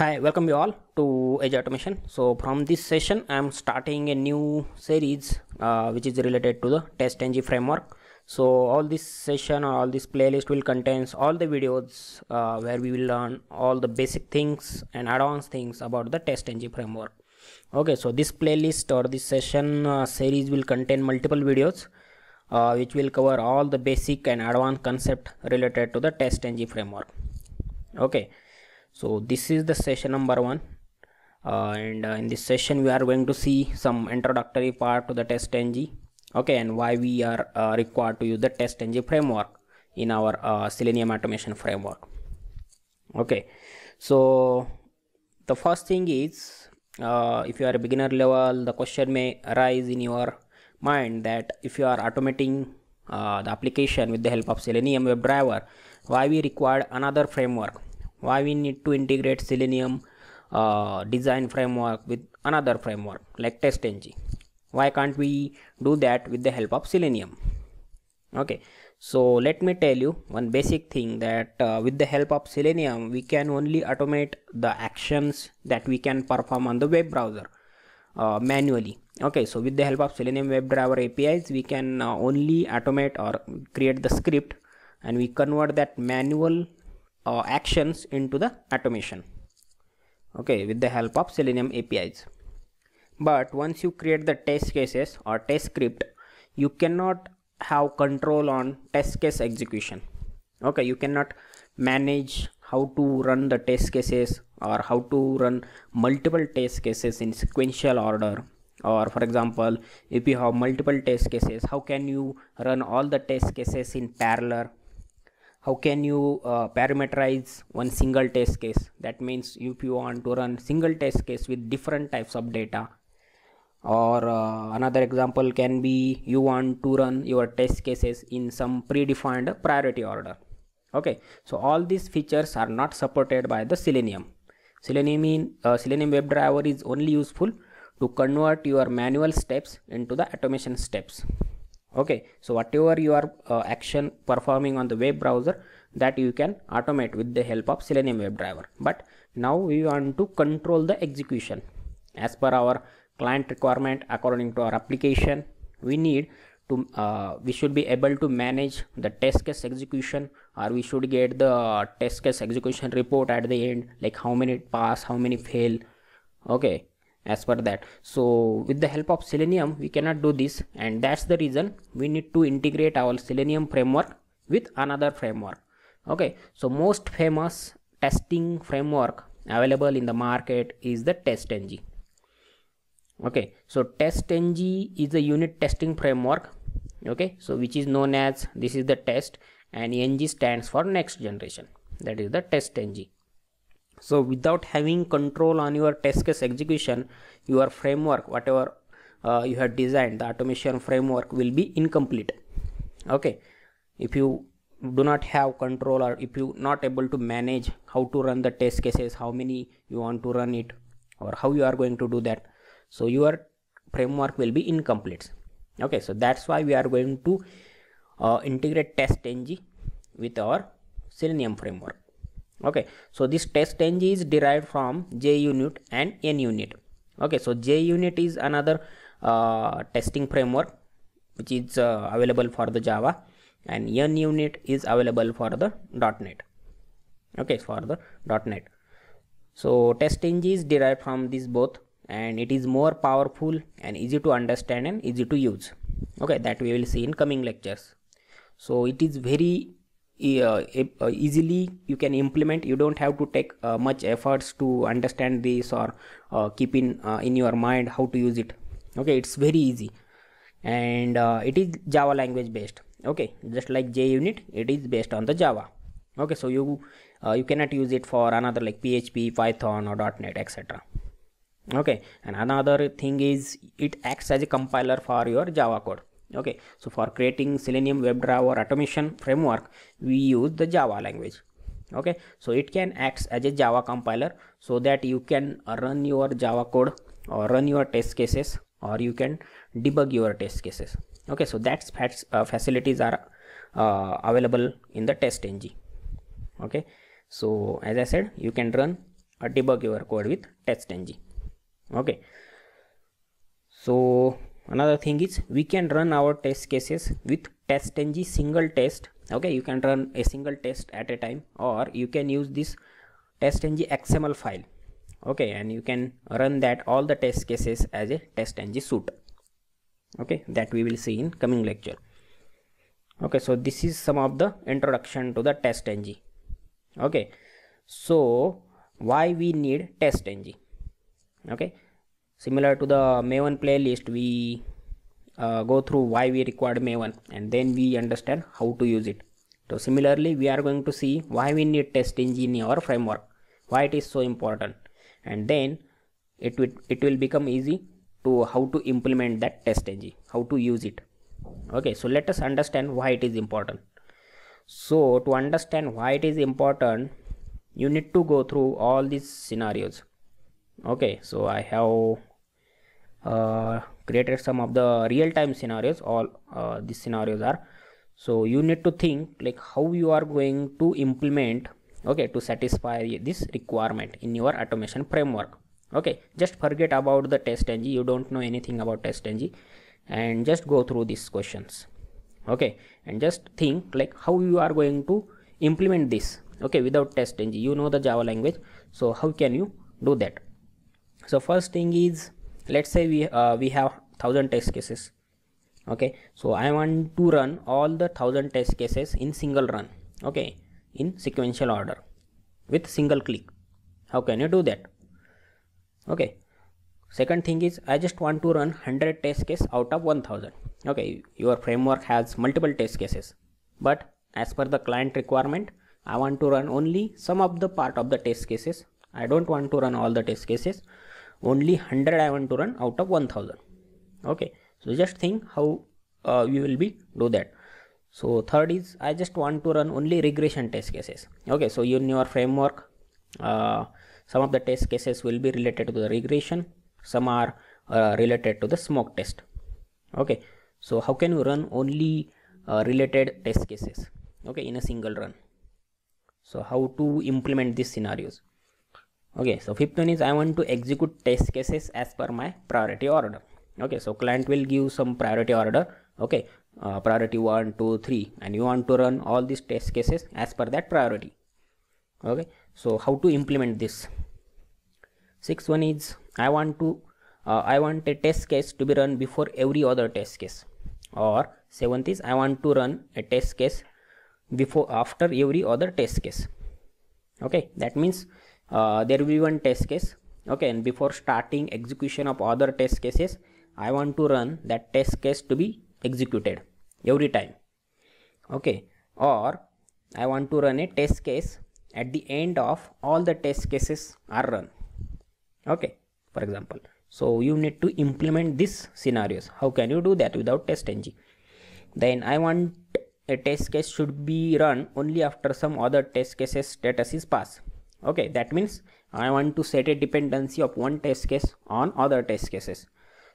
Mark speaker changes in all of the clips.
Speaker 1: hi welcome you all to edge automation so from this session i'm starting a new series uh, which is related to the test ng framework so all this session or all this playlist will contains all the videos uh, where we will learn all the basic things and advanced things about the test ng framework okay so this playlist or this session uh, series will contain multiple videos uh, which will cover all the basic and advanced concept related to the test ng framework okay so this is the session number one uh, and uh, in this session we are going to see some introductory part to the test ng okay and why we are uh, required to use the test ng framework in our uh, selenium automation framework okay so the first thing is uh, if you are a beginner level the question may arise in your mind that if you are automating uh, the application with the help of selenium WebDriver, why we required another framework why we need to integrate selenium uh, design framework with another framework like testng why can't we do that with the help of selenium okay so let me tell you one basic thing that uh, with the help of selenium we can only automate the actions that we can perform on the web browser uh, manually okay so with the help of selenium webdriver apis we can uh, only automate or create the script and we convert that manual uh, actions into the automation okay with the help of selenium apis but once you create the test cases or test script you cannot have control on test case execution okay you cannot manage how to run the test cases or how to run multiple test cases in sequential order or for example if you have multiple test cases how can you run all the test cases in parallel how can you uh, parameterize one single test case that means if you want to run single test case with different types of data or uh, another example can be you want to run your test cases in some predefined priority order okay so all these features are not supported by the selenium selenium in uh, selenium WebDriver is only useful to convert your manual steps into the automation steps okay so whatever you are uh, action performing on the web browser that you can automate with the help of selenium WebDriver. but now we want to control the execution as per our client requirement according to our application we need to uh, we should be able to manage the test case execution or we should get the test case execution report at the end like how many pass how many fail okay as per that so with the help of selenium we cannot do this and that's the reason we need to integrate our selenium framework with another framework okay so most famous testing framework available in the market is the testng okay so testng is a unit testing framework okay so which is known as this is the test and ng stands for next generation that is the testng so without having control on your test case execution your framework whatever uh, you have designed the automation framework will be incomplete okay if you do not have control or if you not able to manage how to run the test cases how many you want to run it or how you are going to do that so your framework will be incomplete okay so that's why we are going to uh, integrate test ng with our selenium framework okay so this test ng is derived from j unit and n unit okay so j unit is another uh, testing framework which is uh, available for the java and n unit is available for the net okay for the net so test ng is derived from these both and it is more powerful and easy to understand and easy to use okay that we will see in coming lectures so it is very uh, uh, easily you can implement you don't have to take uh, much efforts to understand this or keep in in your mind how to use it okay it's very easy and it is java language based okay just like junit it is based on the java okay so you uh, you cannot use it for another like php python or net etc okay and another thing is it acts as a compiler for your java code okay so for creating selenium webdriver automation framework we use the java language okay so it can act as a java compiler so that you can run your java code or run your test cases or you can debug your test cases okay so that's uh, facilities are uh, available in the test ng okay so as i said you can run or debug your code with test ng okay so another thing is we can run our test cases with testng single test okay you can run a single test at a time or you can use this testng xml file okay and you can run that all the test cases as a testng suit. okay that we will see in coming lecture okay so this is some of the introduction to the testng okay so why we need testng okay similar to the maven playlist we uh, go through why we required maven and then we understand how to use it so similarly we are going to see why we need test engine or framework why it is so important and then it will it will become easy to how to implement that test engine how to use it okay so let us understand why it is important so to understand why it is important you need to go through all these scenarios okay so i have uh, created some of the real-time scenarios all uh, these scenarios are so you need to think like how you are going to implement okay to satisfy this requirement in your automation framework okay just forget about the test ng you don't know anything about test ng and just go through these questions okay and just think like how you are going to implement this okay without test ng you know the java language so how can you do that so first thing is let's say we uh, we have 1000 test cases okay so i want to run all the 1000 test cases in single run okay in sequential order with single click how can you do that okay second thing is i just want to run 100 test case out of 1000 okay your framework has multiple test cases but as per the client requirement i want to run only some of the part of the test cases i don't want to run all the test cases only 100 I want to run out of 1000 okay so just think how uh, will be do that so third is I just want to run only regression test cases okay so in your framework uh, some of the test cases will be related to the regression some are uh, related to the smoke test okay so how can you run only uh, related test cases okay in a single run so how to implement these scenarios okay so fifth one is i want to execute test cases as per my priority order okay so client will give some priority order okay uh, priority one, two, three, and you want to run all these test cases as per that priority okay so how to implement this sixth one is i want to uh, i want a test case to be run before every other test case or seventh is i want to run a test case before after every other test case okay that means uh, there will be one test case okay and before starting execution of other test cases i want to run that test case to be executed every time okay or i want to run a test case at the end of all the test cases are run okay for example so you need to implement these scenarios how can you do that without test ng then i want a test case should be run only after some other test cases status is passed okay that means i want to set a dependency of one test case on other test cases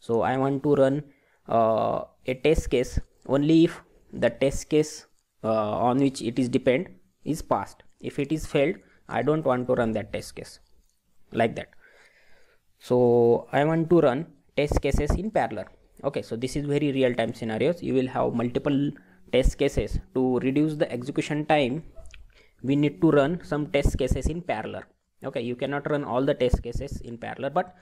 Speaker 1: so i want to run uh, a test case only if the test case uh, on which it is depend is passed if it is failed i don't want to run that test case like that so i want to run test cases in parallel okay so this is very real time scenarios you will have multiple test cases to reduce the execution time we need to run some test cases in parallel okay you cannot run all the test cases in parallel but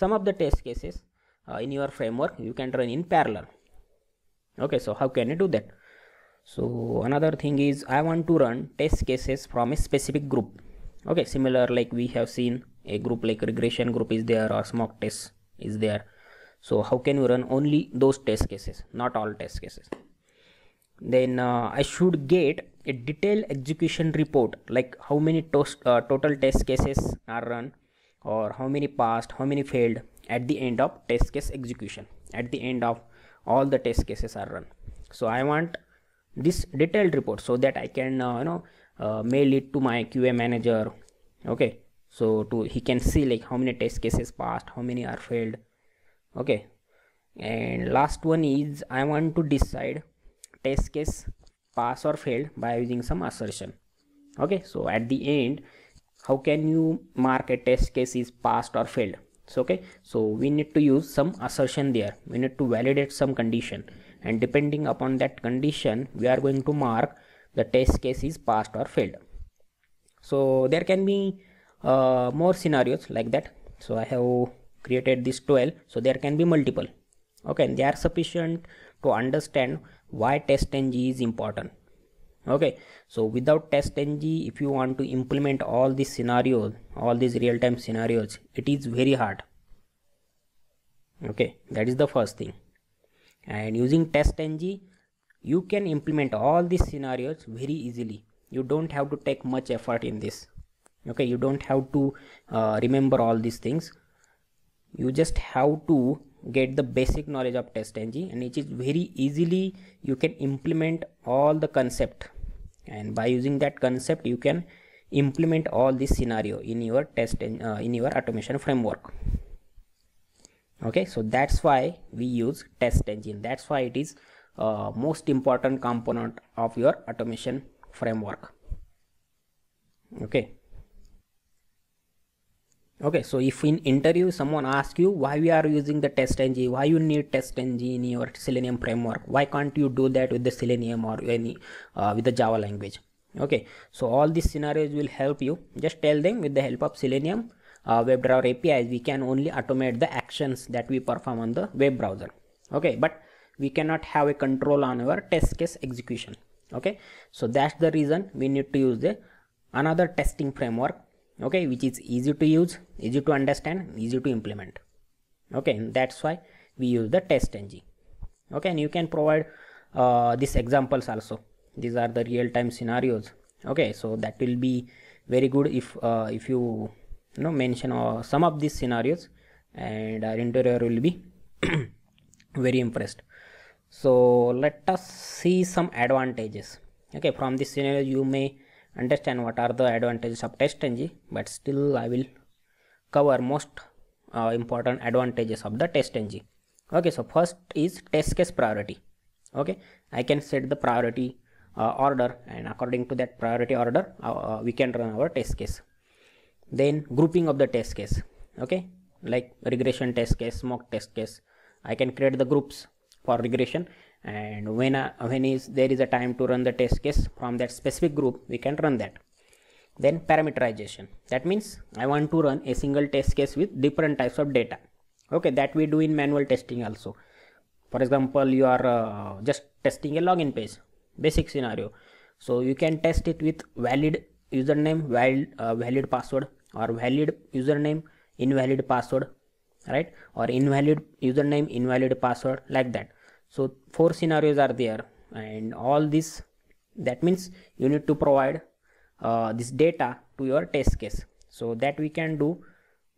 Speaker 1: some of the test cases uh, in your framework you can run in parallel okay so how can you do that so another thing is i want to run test cases from a specific group okay similar like we have seen a group like regression group is there or smoke test is there so how can you run only those test cases not all test cases then uh, i should get a detailed execution report like how many toast, uh, total test cases are run or how many passed how many failed at the end of test case execution at the end of all the test cases are run so i want this detailed report so that i can uh, you know uh, mail it to my qa manager okay so to he can see like how many test cases passed how many are failed okay and last one is i want to decide test case pass or failed by using some assertion okay so at the end how can you mark a test case is passed or failed so okay so we need to use some assertion there we need to validate some condition and depending upon that condition we are going to mark the test case is passed or failed so there can be uh, more scenarios like that so i have created this 12 so there can be multiple okay and they are sufficient to understand why test ng is important okay so without test ng if you want to implement all these scenarios all these real-time scenarios it is very hard okay that is the first thing and using test ng you can implement all these scenarios very easily you don't have to take much effort in this okay you don't have to uh, remember all these things you just have to get the basic knowledge of test ng and it is very easily you can implement all the concept and by using that concept you can implement all this scenario in your test in, uh, in your automation framework okay so that's why we use test engine that's why it is uh, most important component of your automation framework okay okay so if in interview someone asks you why we are using the test ng why you need test ng in your selenium framework why can't you do that with the selenium or any uh, with the java language okay so all these scenarios will help you just tell them with the help of selenium uh, web driver apis we can only automate the actions that we perform on the web browser okay but we cannot have a control on our test case execution okay so that's the reason we need to use the another testing framework okay which is easy to use easy to understand easy to implement okay that's why we use the test ng okay and you can provide uh, these examples also these are the real-time scenarios okay so that will be very good if uh, if you you know mention uh, some of these scenarios and our uh, interior will be very impressed so let us see some advantages okay from this scenario you may understand what are the advantages of test ng but still i will cover most uh, important advantages of the test ng okay so first is test case priority okay i can set the priority uh, order and according to that priority order uh, uh we can run our test case then grouping of the test case okay like regression test case mock test case i can create the groups for regression and when a, uh, when is there is a time to run the test case from that specific group we can run that then parameterization that means i want to run a single test case with different types of data okay that we do in manual testing also for example you are uh, just testing a login page basic scenario so you can test it with valid username valid uh, valid password or valid username invalid password right or invalid username invalid password like that so four scenarios are there and all this that means you need to provide uh, this data to your test case so that we can do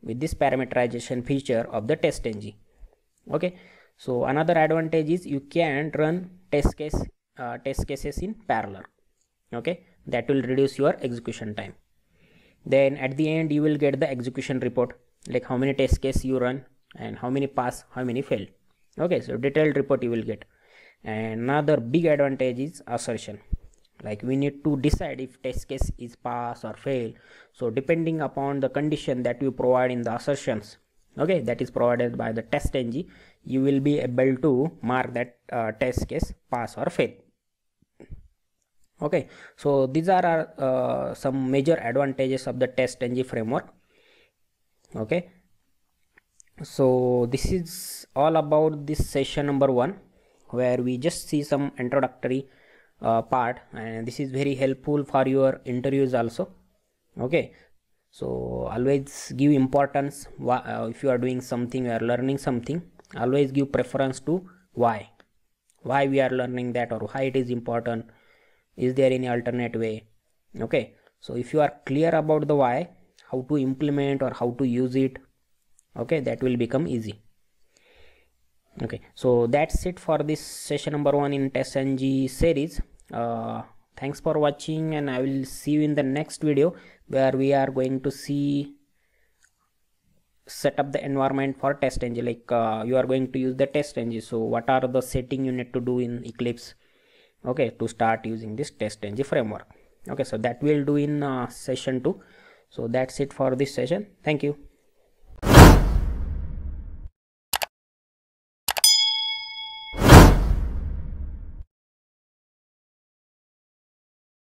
Speaker 1: with this parameterization feature of the test ng okay so another advantage is you can run test case uh, test cases in parallel okay that will reduce your execution time then at the end you will get the execution report like how many test case you run and how many pass how many fail okay so detailed report you will get another big advantage is assertion like we need to decide if test case is pass or fail so depending upon the condition that you provide in the assertions okay that is provided by the test ng you will be able to mark that uh, test case pass or fail okay so these are uh, some major advantages of the test ng framework okay so this is all about this session number one where we just see some introductory uh, part and this is very helpful for your interviews also okay so always give importance uh, if you are doing something or learning something always give preference to why why we are learning that or why it is important is there any alternate way okay so if you are clear about the why how to implement or how to use it okay that will become easy okay so that's it for this session number one in test ng series uh, thanks for watching and i will see you in the next video where we are going to see set up the environment for test ng like uh, you are going to use the test ng so what are the setting you need to do in eclipse okay to start using this test ng framework okay so that we'll do in uh, session 2 so that's it for this session thank you